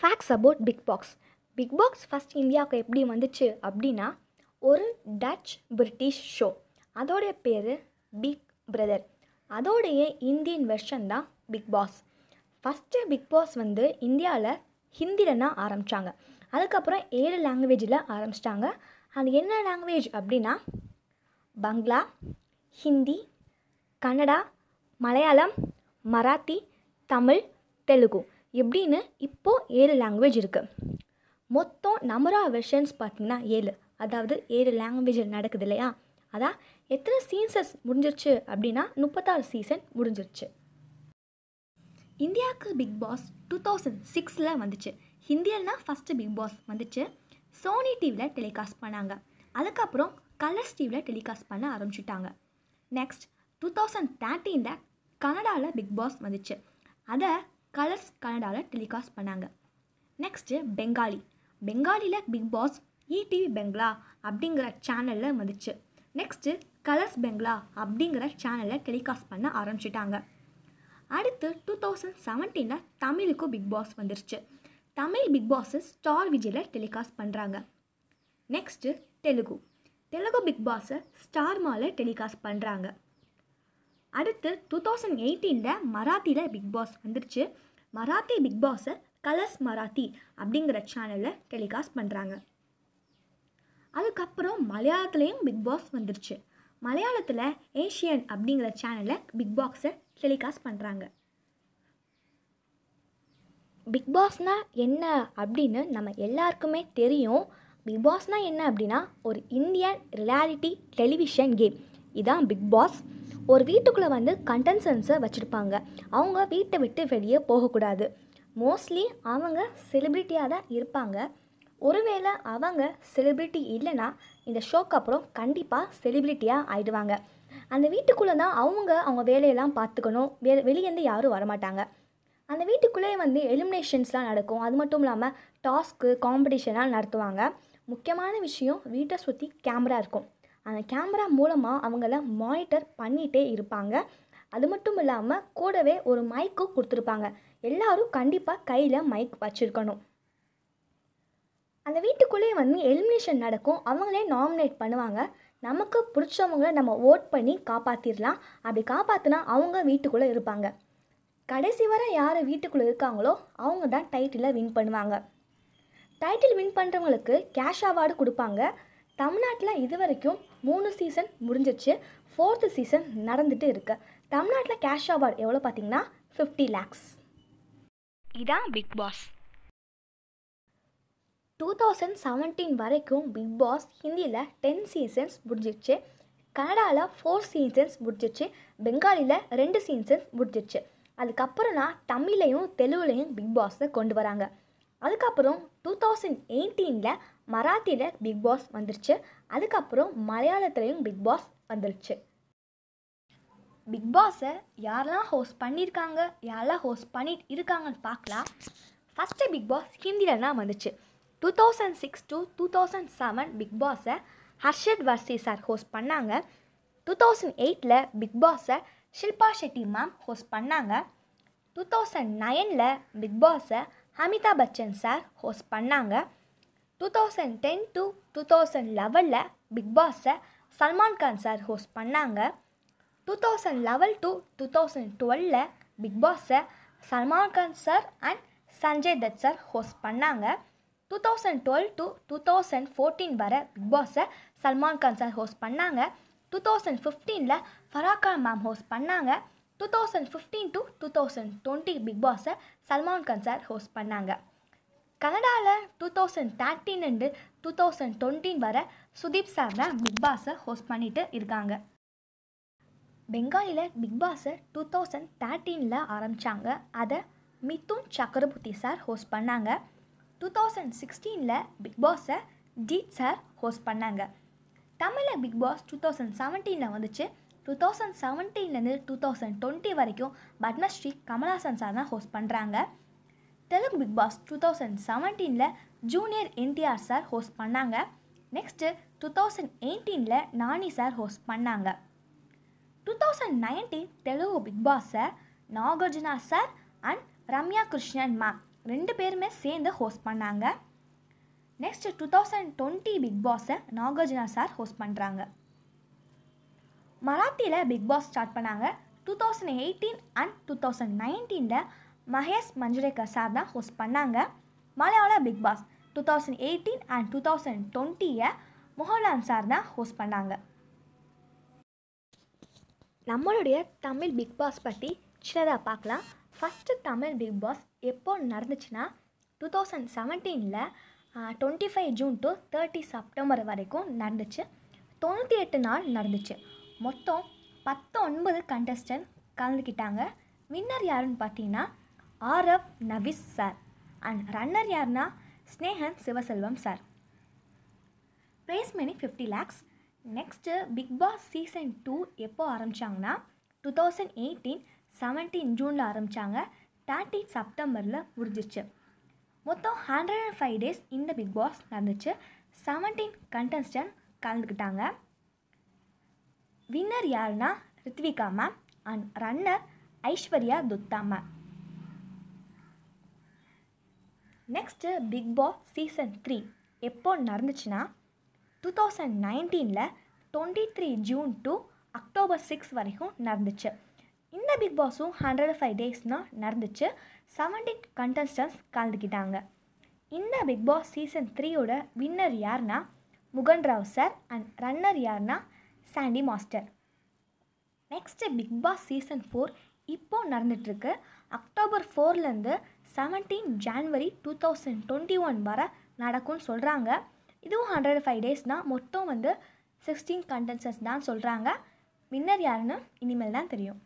facts about Bigg Boss Bigg Boss first இந்தியாவுக்கு எப்படி வந்துச்சு அப்படின்னா ஒரு டச் பிரிட்டிஷ் ஷோ அதோடைய பேர் பிக் பிரதர் அதோடைய இந்தியன் வெர்ஷன் தான் Bigg Boss first Bigg Boss வந்து இந்தியாவில் ஹிந்திலன்னா ஆரம்பித்தாங்க அதுக்கப்புறம் ஏழு லாங்குவேஜில் ஆரம்பிச்சிட்டாங்க அது என்ன லாங்குவேஜ் அப்படின்னா பங்களா ஹிந்தி கன்னடா மலையாளம் மராத்தி தமிழ் தெலுங்கு எப்படின்னு இப்போது ஏழு லாங்குவேஜ் இருக்குது மொத்தம் நமரா ஆஃப் வெர்ஷன்ஸ் பார்த்திங்கன்னா ஏழு அதாவது ஏழு லாங்குவேஜில் நடக்குது இல்லையா அதான் எத்தனை சீன்சஸ் முடிஞ்சிருச்சு அப்படின்னா முப்பத்தாறு சீசன் முடிஞ்சிருச்சு இந்தியாவுக்கு பிக் பாஸ் டூ தௌசண்ட் சிக்ஸில் வந்துச்சு ஹிந்தியில்னா ஃபஸ்ட்டு பிக் பாஸ் வந்துச்சு சோனி டிவியில் டெலிகாஸ்ட் பண்ணாங்க அதுக்கப்புறம் கலர்ஸ் டிவியில் டெலிகாஸ்ட் பண்ண ஆரம்பிச்சிட்டாங்க நெக்ஸ்ட் டூ தௌசண்ட் தேர்ட்டீனில் கனடாவில் பிக் பாஸ் வந்துச்சு அதை கலர்ஸ் கனடாவில் டெலிகாஸ்ட் பண்ணாங்க நெக்ஸ்ட்டு பெங்காலி பெங்காலியில் பிக் பாஸ் இடிவி பெங்களா அப்படிங்கிற சேனலில் வந்துச்சு நெக்ஸ்ட்டு கலர்ஸ் பெங்களா அப்படிங்கிற சேனலில் டெலிகாஸ்ட் பண்ண ஆரம்பிச்சிட்டாங்க அடுத்து டூ தௌசண்ட் செவன்டீனில் தமிழுக்கும் பிக் பாஸ் வந்துருச்சு தமிழ் பிக் பாஸு ஸ்டார் விஜயில் டெலிகாஸ்ட் பண்ணுறாங்க நெக்ஸ்ட்டு தெலுகு தெலுகு பிக் பாஸை ஸ்டார் மாலில் டெலிகாஸ்ட் பண்ணுறாங்க அடுத்து டூ தௌசண்ட் எயிட்டீனில் மராத்தியில் பிக் பாஸ் வந்துருச்சு மராத்தி பிக் பாஸை கலர்ஸ் மராத்தி அப்படிங்கிற சேனலில் டெலிகாஸ்ட் பண்ணுறாங்க அதுக்கப்புறம் மலையாளத்துலேயும் பிக் பாஸ் வந்துருச்சு மலையாளத்தில் ஏஷியன் அப்படிங்கிற சேனலில் பிக் பாஸை டெலிகாஸ்ட் பண்ணுறாங்க பிக் பாஸ்னால் என்ன அப்படின்னு நம்ம எல்லாருக்குமே தெரியும் பிக் பாஸ்னால் என்ன அப்படின்னா ஒரு இந்தியன் ரியாலிட்டி டெலிவிஷன் கேம் இதுதான் பிக் பாஸ் ஒரு வீட்டுக்குள்ளே வந்து கண்டன்சன்ஸை வச்சுருப்பாங்க அவங்க வீட்டை விட்டு வெளியே போகக்கூடாது மோஸ்ட்லி அவங்க செலிப்ரிட்டியாக தான் இருப்பாங்க ஒருவேளை அவங்க செலிப்ரிட்டி இல்லைன்னா இந்த ஷோக்கு அப்புறம் கண்டிப்பாக செலிப்ரிட்டியாக ஆயிடுவாங்க அந்த வீட்டுக்குள்ளே தான் அவங்க அவங்க வேலையெல்லாம் பார்த்துக்கணும் வெ வெளியேருந்து யாரும் வரமாட்டாங்க அந்த வீட்டுக்குள்ளேயே வந்து எலிமினேஷன்ஸ்லாம் நடக்கும் அது மட்டும் இல்லாமல் டாஸ்க்கு காம்படிஷன்லாம் நடத்துவாங்க முக்கியமான விஷயம் வீட்டை சுற்றி கேமரா இருக்கும் அந்த கேமரா மூலமாக அவங்கள மானிட்டர் பண்ணிகிட்டே இருப்பாங்க அது மட்டும் இல்லாமல் கூடவே ஒரு மைக்கும் கொடுத்துருப்பாங்க எல்லோரும் கண்டிப்பாக கையில் மைக் வச்சுருக்கணும் அந்த வீட்டுக்குள்ளேயே வந்து எலிமினேஷன் நடக்கும் அவங்களே நாமினேட் பண்ணுவாங்க நமக்கு பிடிச்சவங்களை நம்ம ஓட் பண்ணி காப்பாற்றிடலாம் அப்படி காப்பாற்றினா அவங்க வீட்டுக்குள்ளே இருப்பாங்க கடைசி வர யார் வீட்டுக்குள்ளே இருக்காங்களோ அவங்க தான் டைட்டிலை வின் பண்ணுவாங்க டைட்டில் வின் பண்ணுறவங்களுக்கு கேஷ் அவார்டு கொடுப்பாங்க தமிழ்நாட்டில் இது வரைக்கும் மூணு சீசன் முடிஞ்சிச்சு ஃபோர்த்து சீசன் நடந்துட்டு இருக்கு தமிழ்நாட்டில் கேஷ் அவார்ட் எவ்வளோ பார்த்தீங்கன்னா ஃபிஃப்டி லேக்ஸ் இதான் Bigg Boss two thousand seventeen வரைக்கும் பிக் பாஸ் ஹிந்தியில் டென் சீசன்ஸ் முடிஞ்சிச்சு கனடாவில் ஃபோர் சீசன்ஸ் முடிஞ்சிச்சு பெங்காலியில் ரெண்டு சீசன்ஸ் முடிஞ்சிச்சு அதுக்கப்புறம் தான் தமிழ்லையும் தெலுங்குலையும் பிக் பாஸை கொண்டு வராங்க அதுக்கப்புறம் டூ தௌசண்ட் எயிட்டீனில் மராத்தியில் பிக் பாஸ் வந்துருச்சு அதுக்கப்புறம் மலையாளத்துலேயும் பிக் பாஸ் வந்துருச்சு பிக் பாஸை யாரெல்லாம் ஹோஸ்ட் பண்ணியிருக்காங்க யாரெல்லாம் ஹோஸ்ட் பண்ணிட்டு இருக்காங்கன்னு பார்க்கலாம் ஃபஸ்ட்டு பிக் பாஸ் ஹிந்தியில் தான் வந்துச்சு two thousand six to two thousand seven Bigg பாஸை ஹர்ஷத் வர்சி சார் ஹோஸ்ட் பண்ணாங்க டூ தௌசண்ட் எயிட்டில் பிக் பாஸை ஷில்பா ஷெட்டி மேம் ஹோஸ்ட் பண்ணாங்க டூ தௌசண்ட் நைனில் பிக் பாஸை அமிதாப் பச்சன் சார் ஹோஸ்ட் பண்ணாங்க two thousand ten to two thousand லெவலில் பிக் பாஸை சல்மான்கான் சார் ஹோஸ்ட் பண்ணாங்க two thousand eleven to two thousand டுவெலில் பிக் பாஸை Salman Khan sir and Sanjay Dutt sir host பண்ணாங்க two thousand twelve to two thousand fourteen வர பிக் பாஸை சல்மான் கான் சார் ஹோஸ்ட் பண்ணாங்க டூ தௌசண்ட் ஃபிஃப்டீனில் ஃபராக்கான் மேம் ஹோஸ்ட் பண்ணாங்க two thousand fifteen to two thousand twenty Bigg பாஸை Salman Khan sir host பண்ணாங்க கனடாவில் two thousand thirteen and two thousand டுவெண்ட்டின் வர சுதீப் சார் தான் பிக் பாஸை ஹோஸ்ட் பண்ணிட்டு இருக்காங்க பெங்காலியில் பிக் பாஸை டூ தௌசண்ட் தேர்ட்டீனில் ஆரம்பித்தாங்க அதை மித்துன் சக்கரபுத்தி சார் ஹோஸ்ட் பண்ணாங்க டூ தௌசண்ட் சிக்ஸ்டீனில் பிக் பாஸை ஜீத் சார் ஹோஸ்ட் பண்ணாங்க தமிழில் பிக் பாஸ் டூ தௌசண்ட் செவன்டீனில் வந்துச்சு டூ தௌசண்ட் செவன்டீன்லேருந்து டூ தௌசண்ட் டுவெண்ட்டி வரைக்கும் பத்மஸ்ரீ கமலாசன் சார் தான் ஹோஸ்ட் பண்ணுறாங்க Telugu Bigg Boss two thousand செவன்டீனில் ஜூனியர் என்டிஆர் சார் ஹோஸ்ட் பண்ணாங்க நெக்ஸ்ட்டு டூ தௌசண்ட் எயிட்டீனில் நானி சார் ஹோஸ்ட் பண்ணாங்க two thousand nineteen Telugu Bigg பாஸை Nagarjuna sir and Ramya Krishnan ma'am ரெண்டு பேருமே சேர்ந்து ஹோஸ்ட் பண்ணாங்க next two thousand twenty Bigg பாஸை நாகார்ஜுனா சார் ஹோஸ்ட் பண்ணுறாங்க மராட்டியில் பிக் பாஸ் ஸ்டார்ட் பண்ணாங்க two thousand eighteen and two thousand நைன்டீனில் மகேஷ் மஞ்சுரேகர் சார் தான் ஹோஸ்ட் பண்ணாங்க மலையாள Bigg Boss two thousand eighteen and two thousand டுவெண்ட்டியை மோகன்லால் சார் தான் ஹோஸ்ட் பண்ணாங்க நம்மளுடைய தமிழ் பிக் பாஸ் பற்றி சின்னதாக பார்க்கலாம் ஃபஸ்ட்டு தமிழ் பிக் பாஸ் எப்போ நடந்துச்சுன்னா டூ தௌசண்ட் செவன்டீனில் twenty five June to thirty September வரைக்கும் நடந்துச்சு தொண்ணூற்றி எட்டு நாள் நடந்துச்சு மொத்தம் பத்து ஒன்பது கண்டஸ்டன்ட் கலந்துக்கிட்டாங்க வின்னர் யாருன்னு பார்த்தீங்கன்னா ஆர்எஃப் நவிஸ் சார் அண்ட் ரன்னர் யாருன்னா Snehan Sivaselvam sir prize money fifty lakhs next Bigg Boss season two எப்போ ஆரம்பித்தாங்கன்னா டூ தௌசண்ட் எயிட்டீன் செவன்டீன் ஜூனில் ஆரம்பித்தாங்க தேர்ட்டீன் செப்டம்பரில் முடிஞ்சிச்சு மொத்தம் ஹண்ட்ரட் அண்ட் ஃபைவ் டேஸ் இந்த பிக் பாஸ் நடந்துச்சு செவன்டீன் கண்டஸ்டன்ட் கலந்துக்கிட்டாங்க வின்னர் யாருன்னா Riythvika ma'am and runner Aishwarya Dutta ma'am next Bigg Boss season three எப்போ நடந்துச்சுன்னா டூ தௌசண்ட் நைன்டீனில் twenty three June to October six வரைக்கும் நடந்துச்சு இந்த பிக் பாஸும் ஹண்ட்ரட் ஃபைவ் டேஸ்னால் நடந்துச்சு செவன்டீன் கண்டஸ்டன்ஸ் கலந்துக்கிட்டாங்க இந்த பிக் பாஸ் சீசன் த்ரீயோட வின்னர் யாருன்னா Mugen Rao sir and runner யாருன்னா Sandy master next Bigg Boss season four இப்போது நடந்துகிட்ருக்கு அக்டோபர் ஃபோர்லேருந்து seventeen January two thousand twenty one வரை நடக்கும்னு சொல்கிறாங்க இதுவும் ஹண்ட்ரட் ஃபைவ் டேஸ்னால் மொத்தம் வந்து சிக்ஸ்டீன் கண்டென்சஸ் தான் சொல்கிறாங்க வின்னர் யாருன்னு இனிமேல் தான் தெரியும்